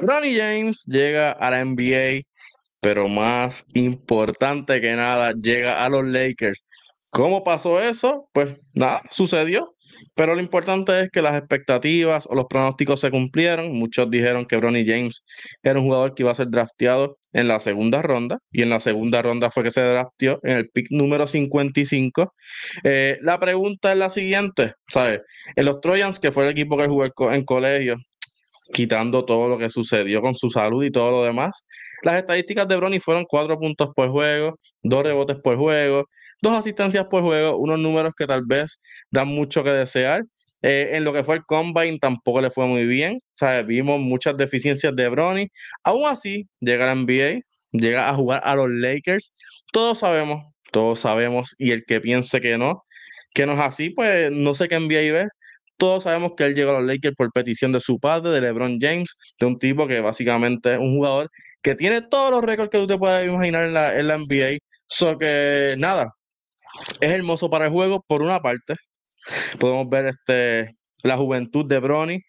Ronnie James llega a la NBA, pero más importante que nada, llega a los Lakers. ¿Cómo pasó eso? Pues nada, sucedió. Pero lo importante es que las expectativas o los pronósticos se cumplieron. Muchos dijeron que Bronny James era un jugador que iba a ser drafteado en la segunda ronda. Y en la segunda ronda fue que se drafteó en el pick número 55. Eh, la pregunta es la siguiente, ¿sabes? En los Trojans, que fue el equipo que jugó en colegio, quitando todo lo que sucedió con su salud y todo lo demás. Las estadísticas de Bronny fueron cuatro puntos por juego, dos rebotes por juego, dos asistencias por juego, unos números que tal vez dan mucho que desear. Eh, en lo que fue el combine tampoco le fue muy bien. O sea, vimos muchas deficiencias de Bronny Aún así, llega a NBA, llega a jugar a los Lakers. Todos sabemos, todos sabemos, y el que piense que no, que no es así, pues no sé qué NBA ve, todos sabemos que él llegó a los Lakers por petición de su padre, de LeBron James, de un tipo que básicamente es un jugador que tiene todos los récords que tú te imaginar en la, NBA. So que nada, es hermoso para el juego por una parte. Podemos ver este, la juventud de Bronny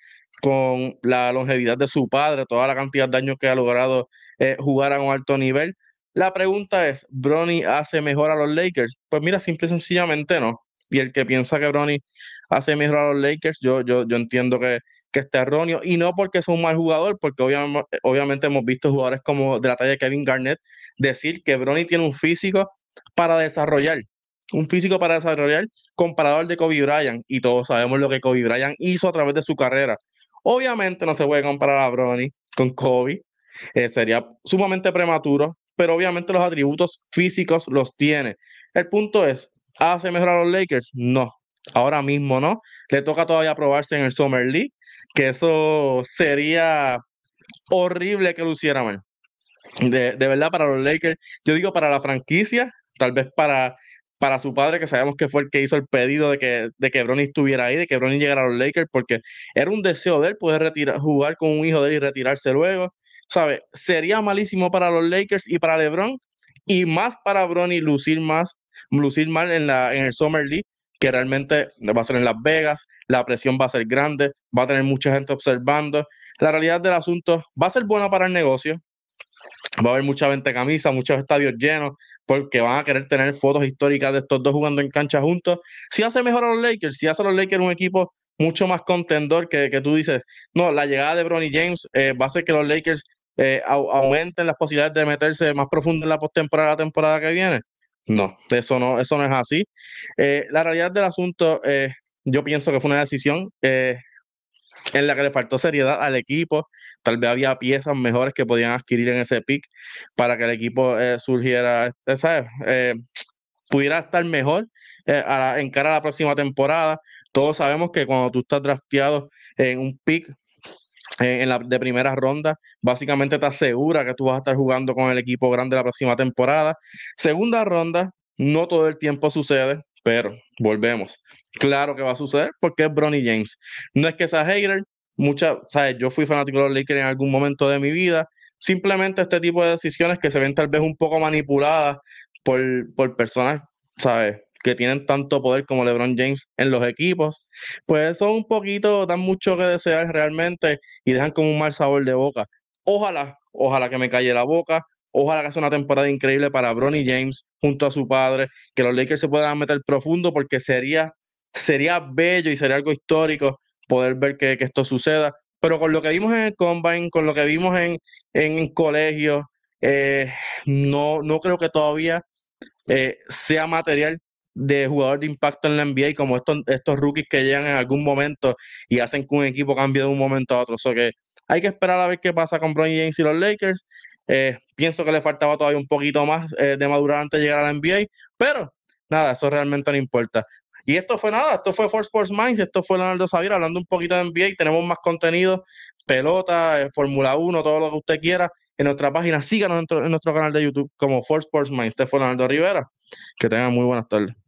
con la longevidad de su padre, toda la cantidad de años que ha logrado eh, jugar a un alto nivel. La pregunta es, ¿Bronny hace mejor a los Lakers? Pues mira, simple y sencillamente no. Y el que piensa que Bronny hace mejor a los Lakers, yo, yo, yo entiendo que, que está erróneo. Y no porque es un mal jugador, porque obviamente, hemos visto jugadores como de la talla de Kevin Garnett decir que Bronny tiene un físico para desarrollar. Un físico para desarrollar comparado al de Kobe Bryant. Y todos sabemos lo que Kobe Bryant hizo a través de su carrera. Obviamente no se puede comparar a Bronny con Kobe. Eh, sería sumamente prematuro, pero obviamente los atributos físicos los tiene. El punto es, hace ah, mejor a los Lakers? No, ahora mismo no. Le toca todavía probarse en el Summer League, que eso sería horrible que luciera mal. De, verdad, para los Lakers, yo digo para la franquicia, tal vez para, para su padre, que sabemos que fue el que hizo el pedido de que, de que Bronny estuviera ahí, de que Bronny llegara a los Lakers, porque era un deseo de él poder retirar, jugar con un hijo de él y retirarse luego. ¿Sabe? Sería malísimo para los Lakers y para LeBron, y más para Bronny lucir más lucir mal en, la, en el Summer League, que realmente va a ser en Las Vegas, la presión va a ser grande, va a tener mucha gente observando. La realidad del asunto va a ser buena para el negocio, va a haber mucha venta camisa, muchos estadios llenos, porque van a querer tener fotos históricas de estos dos jugando en cancha juntos. Si hace mejor a los Lakers, si hace a los Lakers un equipo mucho más contendor que, tú dices, no, la llegada de Bronny James eh, va a hacer que los Lakers eh, aumenten las posibilidades de meterse más profundo en la postemporada la temporada que viene. No, eso no, eso no es así. Eh, la realidad del asunto, eh, yo pienso que fue una decisión eh, en la que le faltó seriedad al equipo. Tal vez había piezas mejores que podían adquirir en ese pick para que el equipo surgiera, ¿sabes? pudiera estar mejor en cara a la próxima temporada. Todos sabemos que cuando tú estás drafteado en un pick eh, en la, de primera ronda. Básicamente te asegura que tú vas a estar jugando con el equipo grande la próxima temporada. Segunda ronda, no todo el tiempo sucede, pero volvemos. Claro que va a suceder porque es Bronny James. No es que sea hater, muchas, sabes, yo fui fanático de los Lakers en algún momento de mi vida. Simplemente este tipo de decisiones que se ven tal vez un poco manipuladas por, por personas, ¿sabes? que tienen tanto poder como LeBron James en los equipos, pues son un poquito, dan mucho que desear realmente y dejan como un mal sabor de boca. Ojalá, ojalá que me calle la boca, ojalá que sea una temporada increíble para Bronny James junto a su padre, que los Lakers se puedan meter profundo porque sería, sería bello y sería algo histórico poder ver que, esto suceda. Pero con lo que vimos en el Combine, con lo que vimos en, en eh, no, no creo que todavía eh, sea material de jugador de impacto en la NBA como estos, estos rookies que llegan en algún momento y hacen que un equipo cambie de un momento a otro. que hay que esperar a ver qué pasa con Bron James y los Lakers. Eh, pienso que le faltaba todavía un poquito más eh, de madurar antes de llegar a la NBA, pero nada, eso realmente no importa. Y esto fue nada, esto fue Force Sports Minds, esto fue Leonardo Savira hablando un poquito de NBA. Tenemos más contenido, pelota, eh, Fórmula 1, todo lo que usted quiera en nuestra página. Síganos en, nuestro canal de YouTube como Force Sports Minds. Este fue Leonardo Rivera. Que tengan muy buenas tardes.